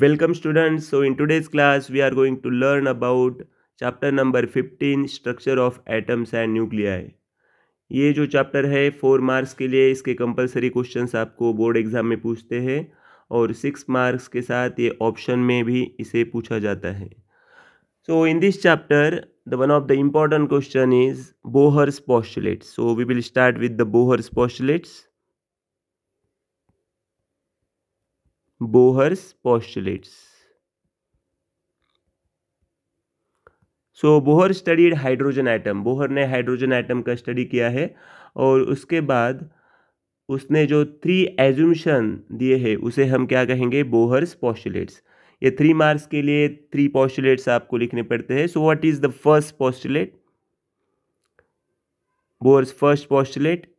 Welcome students so in today's class we are going to learn about chapter number fifteen structure of atoms and nuclei. ये जो chapter है four marks के लिए इसके compulsory question आपको board exam में पूछते हैं और सिक्स मार्क्स के साथ ये ऑप्शन में भी इसे पूछा जाता है so in this chapter the one of the important question is Bohr's postulates so we will start with the Bohr's postulates Bohr's postulates. So Bohr studied hydrogen atom Bohr ने हाइड्रोजन आइटम का study किया है और उसके बाद उसने जो three एजुमशन दिए हैं उसे हम क्या कहेंगे बोहर्स पोस्टुलेट्स ये थ्री मार्क्स के लिए थ्री पोस्टुलेट्स आपको लिखने पड़ते हैं so what is the first postulate Bohr's first postulate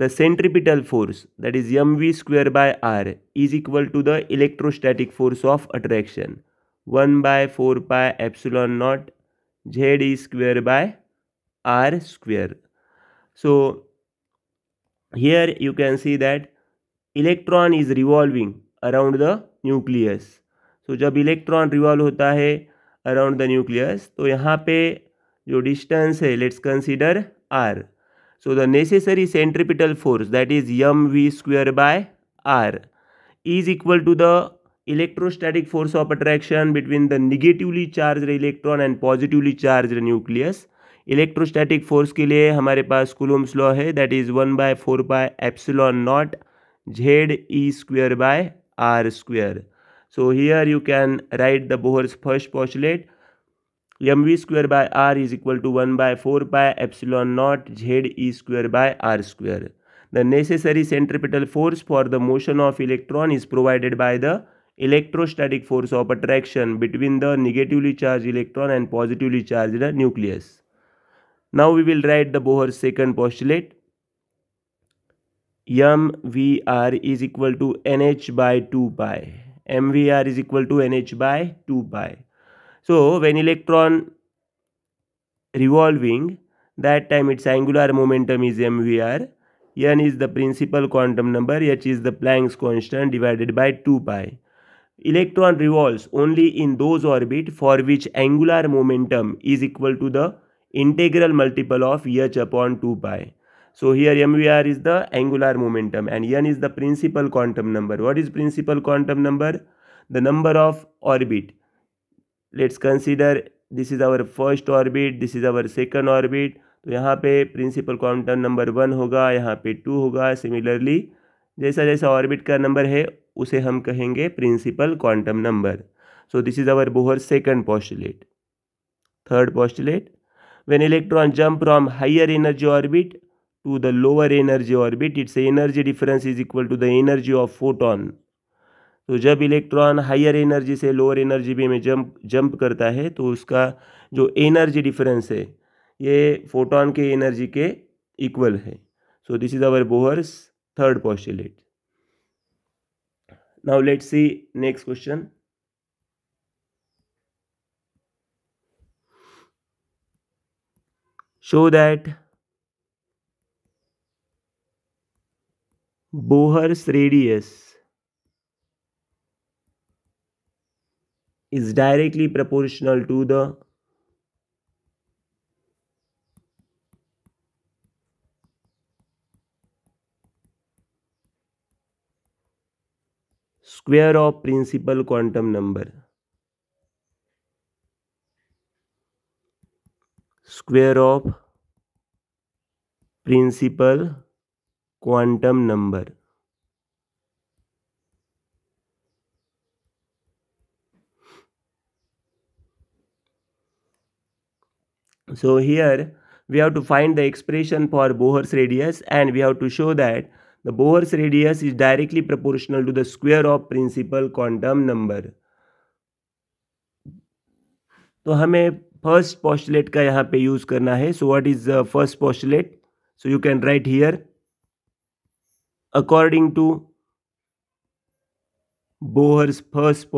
The centripetal force that is mv square by r is equal to the electrostatic force of attraction 1 by 4 pi epsilon naught z is square by r square. So here you can see that electron is revolving around the nucleus so जब electron revolve होता है around the nucleus तो यहाँ पे जो distance है let's consider R So the necessary centripetal force that is mv square by r is equal to the electrostatic force of attraction between the negatively charged electron and positively charged nucleus electrostatic force के लिए हमारे पास Coulomb's law है that is one by four by epsilon naught Z E square by R square so here you can write the Bohr's first postulate mv square by r is equal to 1 by 4 pi epsilon naught z e square by r square. The necessary centripetal force for the motion of electron is provided by the electrostatic force of attraction between the negatively charged electron and positively charged nucleus. Now we will write the Bohr's second postulate. MVR is equal to NH by 2 pi. MVR is equal to NH by 2 pi. So when electron revolving that time its angular momentum is mvr n is the principal quantum number h is the Planck's constant divided by 2 pi. Electron revolves only in those orbit for which angular momentum is equal to the integral multiple of h upon 2 pi. So here mvr is the angular momentum and n is the principal quantum number. What is principal quantum number? The number of orbit let's consider this is our first orbit this is our second orbit तो यहाँ पे principal quantum number one होगा यहाँ पे to होगा similarly जैसा जैसा orbit का नंबर है उसे हम कहेंगे principal quantum number so this is our Bohr second postulate third postulate when electron jump from higher energy orbit to the lower energy orbit its energy difference is equal to the energy of photon तो जब electron higher energy से lower energy भी में jump jump करता है तो उसका जो एनर्जी डिफरेंस है ये फोटोन के एनर्जी के इक्वल है so this is our Bohr's third postulate now let see next question show that Bohr's radius is directly proportional to the square of principal quantum number square of principal quantum number So here we have to find the expression for Bohr's radius and we have to show that the Bohr's radius is directly proportional to the square of principal quantum number. तो हमें first postulate का यहाँ पे use करना है so what is the first postulate so you can write here according to Bohr's first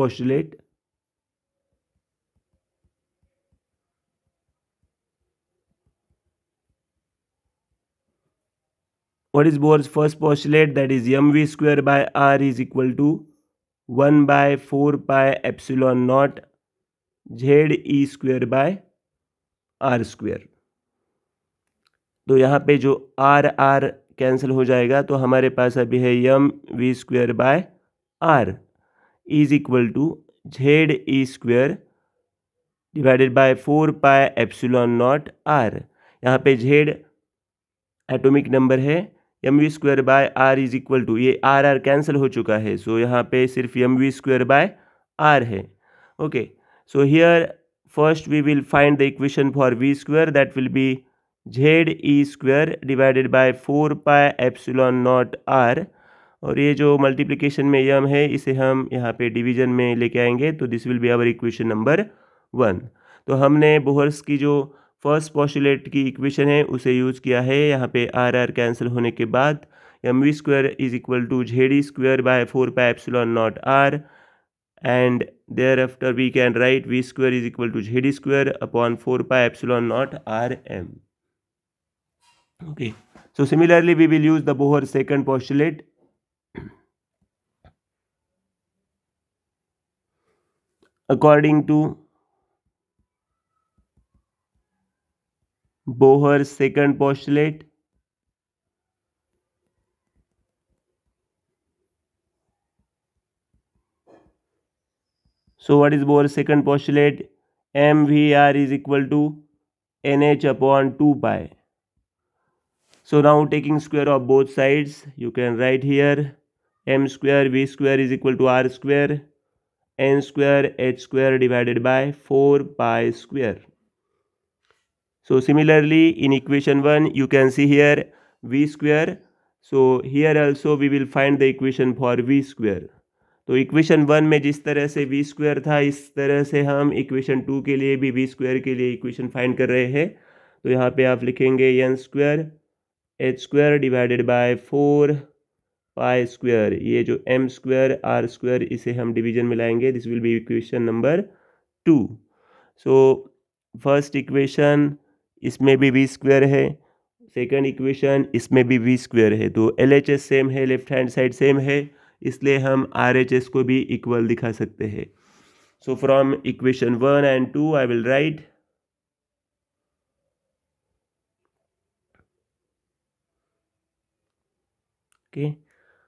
what is Bohr's first postulate that is mv square by r is equal to 1 by 4 pi epsilon naught z e square by r square तो यहाँ पे जो r r cancel हो जाएगा तो हमारे पास अभी है M V square by R is equal to Z E square divided by four pi epsilon naught R यहाँ पे झेड एटॉमिक नंबर है M V square by R is equal to ये आर आर कैंसिल हो चुका है so so, यहाँ पे सिर्फ M V square by R है okay so here first we will find the equation for V square that will be Z E square divided by four pi epsilon naught R और ये जो multiplication में यम है इसे हम यहाँ पे डिवीजन में लेके आएंगे तो this will be our equation number one तो हमने बोहर्स की जो फर्स्ट पॉस्टुलेट की इक्वेशन है उसे यूज़ किया है यहाँ पे आर आर कैंसिल होने के बाद m v square is equal to Z e square by four pi epsilon naught r and thereafter we can write v square is equal to Z e square upon four pi epsilon naught r m okay so similarly we will use the Bohr second postulate according to Bohr's second postulate. So what is Bohr's second postulate? MVR is equal to NH upon 2 pi. So now taking square of both sides, you can write here m square v square is equal to r square n square h square divided by 4 pi square. So similarly in equation 1 you can see here v square. So here also we will find the equation for v square. तो equation one में जिस तरह से we square था इस तरह से हम इक्वेशन टू के लिए भी वी स्क्वायर के लिए इक्वेशन फाइंड कर रहे हैं तो यहाँ पे आप लिखेंगे n square h square divided by four pi square ये जो एम स्क्वायर आर स्क्वायर इसे हम डिवीजन में लाएंगे this will be equation number two so first equation इसमें भी वी स्क्वेयर है सेकेंड इक्वेशन इसमें भी वी स्क्वेयर है तो एल एच एस सेम है लेफ्ट हैंड साइड सेम है इसलिए हम आर एच एस को भी इक्वल दिखा सकते हैं so from equation one and two I will write okay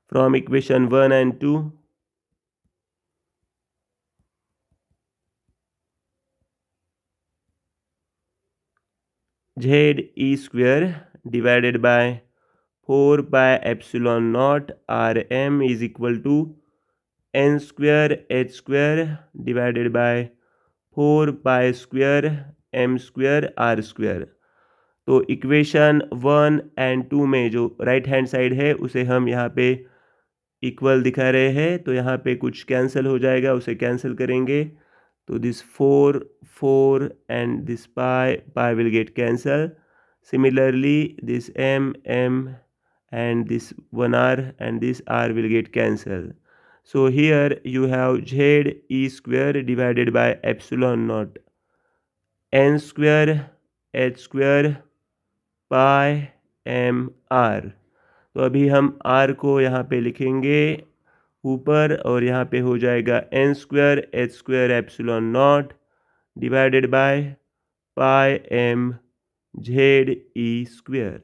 from equation one and two Z e square divided by four by epsilon naught r m is equal to n square h square divided by four by square m square r square तो equation one and two में जो right hand side है उसे हम यहाँ पे equal दिखा रहे हैं तो यहाँ पे कुछ कैंसिल हो जाएगा उसे कैंसिल करेंगे So this 4, 4 and this pi, pi will get cancelled. Similarly, this m, m and this 1r and this r will get cancelled. So here you have z e square divided by epsilon naught n square h square pi m r तो अभी हम r को यहाँ पे लिखेंगे ऊपर और यहाँ पे हो जाएगा n square h square epsilon naught divided by pi m Z e square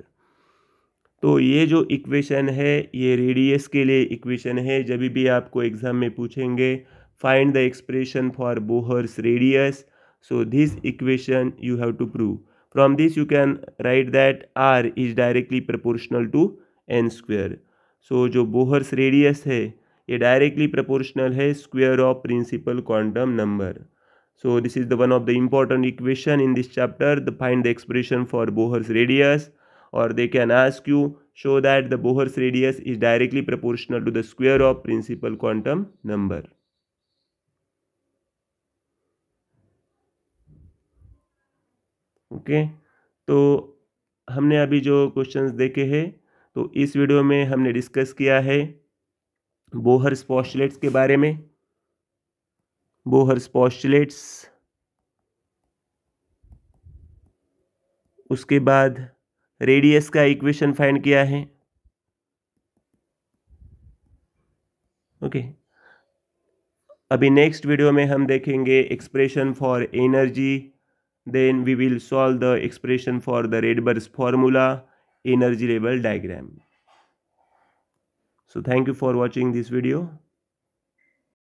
तो ये जो इक्वेशन है ये रेडियस के लिए इक्वेशन है जब भी आपको एग्ज़ाम में पूछेंगे find the expression for Bohr's radius so this equation you have to prove from this you can write that r is directly proportional to n square so जो बोहर्स रेडियस है ये directly proportional है square of principal quantum number so this is the one of the important equation in this chapter the find the expression for Bohr's radius और they can ask you show that the Bohr's radius is directly proportional to the square of principal quantum number okay तो हमने अभी जो questions देखे हैं तो इस video में हमने डिस्कस किया है बोहर स्पॉस्टलेट्स के बारे में बोहर स्पॉस्टलेट्स उसके बाद रेडियस का इक्वेशन फाइंड किया है ओके okay. अभी नेक्स्ट वीडियो में हम देखेंगे expression for energy then we will solve the expression for the Rydberg's formula energy level diagram so thank you for watching this video